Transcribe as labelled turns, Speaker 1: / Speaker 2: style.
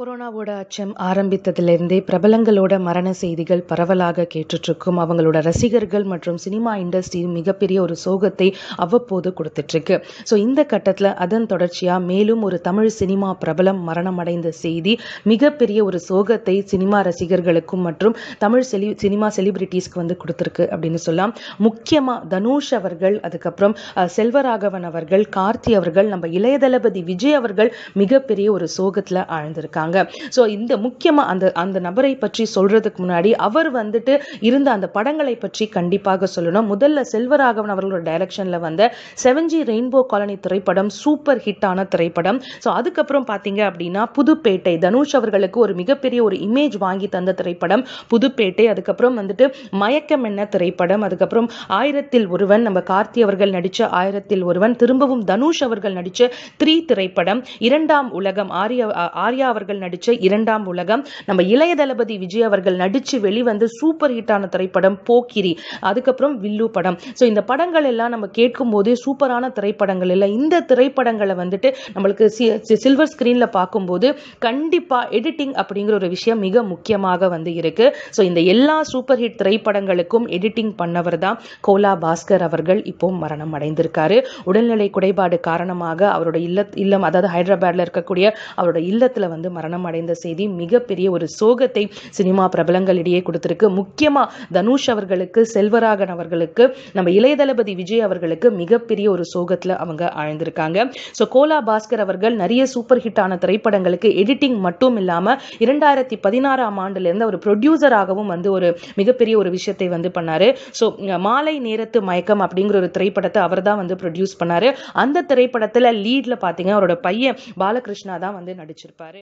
Speaker 1: கொரோனாவோட அச்சம் ஆரம்பித்ததுலேருந்தே பிரபலங்களோட மரண செய்திகள் பரவலாக கேட்டுட்ருக்கும் அவங்களோட ரசிகர்கள் மற்றும் சினிமா இண்டஸ்ட்ரி மிகப்பெரிய ஒரு சோகத்தை அவ்வப்போது கொடுத்துட்ருக்கு ஸோ இந்த கட்டத்தில் அதன் தொடர்ச்சியாக மேலும் ஒரு தமிழ் சினிமா பிரபலம் மரணமடைந்த செய்தி மிகப்பெரிய ஒரு சோகத்தை சினிமா ரசிகர்களுக்கும் மற்றும் தமிழ் செலி சினிமா செலிபிரிட்டிஸ்க்கு வந்து கொடுத்துருக்கு அப்படின்னு சொல்லலாம் முக்கியமாக தனுஷ் அவர்கள் அதுக்கப்புறம் செல்வராகவன் அவர்கள் கார்த்தி அவர்கள் நம்ம தளபதி விஜய் அவர்கள் மிகப்பெரிய ஒரு சோகத்தில் ஆழ்ந்திருக்காங்க சொல்கிறாங்க ஸோ இந்த முக்கியமாக அந்த அந்த நபரை பற்றி சொல்கிறதுக்கு முன்னாடி அவர் வந்துட்டு இருந்த அந்த படங்களை பற்றி கண்டிப்பாக சொல்லணும் முதல்ல செல்வராகவன் அவர்களோட டைரக்ஷனில் வந்த செவன்ஜி ரெயின்போ காலனி திரைப்படம் சூப்பர் ஹிட்டான திரைப்படம் ஸோ அதுக்கப்புறம் பார்த்தீங்க அப்படின்னா புதுப்பேட்டை தனுஷ் அவர்களுக்கு ஒரு மிகப்பெரிய ஒரு இமேஜ் வாங்கி தந்த திரைப்படம் புதுப்பேட்டை அதுக்கப்புறம் வந்துட்டு மயக்கம் என்ன திரைப்படம் அதுக்கப்புறம் ஆயிரத்தில் ஒருவன் நம்ம கார்த்தி அவர்கள் நடித்த ஆயிரத்தில் ஒருவன் திரும்பவும் தனுஷ் அவர்கள் நடித்த த்ரீ திரைப்படம் இரண்டாம் உலகம் ஆரிய ஆர்யா அவர்கள் அவர்கள் நடித்த இரண்டாம் உலகம் நம்ம இளைய தளபதி விஜய் அவர்கள் நடித்து வெளிவந்து சூப்பர் ஹிட் ஆன திரைப்படம் போக்கிரி அதுக்கப்புறம் வில்லு படம் ஸோ இந்த படங்கள் எல்லாம் நம்ம கேட்கும் போதே சூப்பரான திரைப்படங்கள் இல்லை இந்த திரைப்படங்களை வந்துட்டு நம்மளுக்கு சில்வர் ஸ்க்ரீனில் பார்க்கும்போது கண்டிப்பாக எடிட்டிங் அப்படிங்கிற ஒரு விஷயம் மிக முக்கியமாக வந்து இருக்கு ஸோ இந்த எல்லா சூப்பர் ஹிட் திரைப்படங்களுக்கும் எடிட்டிங் பண்ணவர் தான் கோலா பாஸ்கர் அவர்கள் இப்போ மரணம் அடைந்திருக்காரு உடல்நிலை குறைபாடு காரணமாக அவரோட இல்ல இல்லம் அதாவது ஹைதராபாத்ல இருக்கக்கூடிய அவரோட இல்லத்தில் வந்து மரணம் அடைந்த செய்தி மிகப்பெரிய ஒரு சோகத்தை சினிமா பிரபலங்களிடையே கொடுத்திருக்கு முக்கியமாக தனுஷ் அவர்களுக்கு செல்வராகன் அவர்களுக்கு நம்ம இளைய தளபதி விஜய் அவர்களுக்கு மிகப்பெரிய ஒரு சோகத்தில் அவங்க ஆழ்ந்திருக்காங்க ஸோ கோலா பாஸ்கர் அவர்கள் நிறைய சூப்பர் ஹிட்டான திரைப்படங்களுக்கு எடிட்டிங் மட்டும் இல்லாமல் இரண்டாயிரத்தி பதினாறாம் ஆண்டுலேருந்து ஒரு ப்ரொடியூசராகவும் வந்து ஒரு மிகப்பெரிய ஒரு விஷயத்தை வந்து பண்ணார் ஸோ மாலை நேரத்து மயக்கம் அப்படிங்கிற ஒரு திரைப்படத்தை அவர் தான் வந்து ப்ரொடியூஸ் பண்ணார் அந்த திரைப்படத்தில் லீடில் பார்த்தீங்கன்னா அவரோட பையன் பாலகிருஷ்ணா தான் வந்து நடிச்சிருப்பாரு